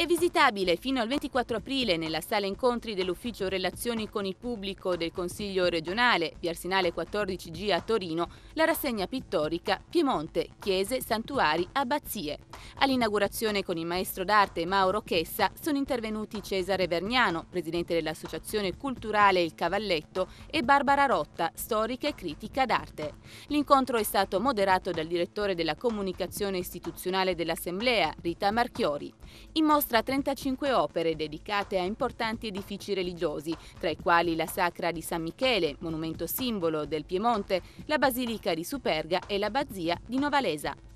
È visitabile fino al 24 aprile nella sala incontri dell'Ufficio Relazioni con il Pubblico del Consiglio regionale, via Arsenale 14G a Torino, la rassegna pittorica Piemonte, Chiese, Santuari, Abbazie. All'inaugurazione con il maestro d'arte Mauro Chessa sono intervenuti Cesare Verniano, presidente dell'Associazione Culturale Il Cavalletto, e Barbara Rotta, storica e critica d'arte. L'incontro è stato moderato dal direttore della comunicazione istituzionale dell'Assemblea, Rita Marchiori. In mostra 35 opere dedicate a importanti edifici religiosi, tra i quali la Sacra di San Michele, monumento simbolo del Piemonte, la Basilica di Superga e l'abbazia di Novalesa.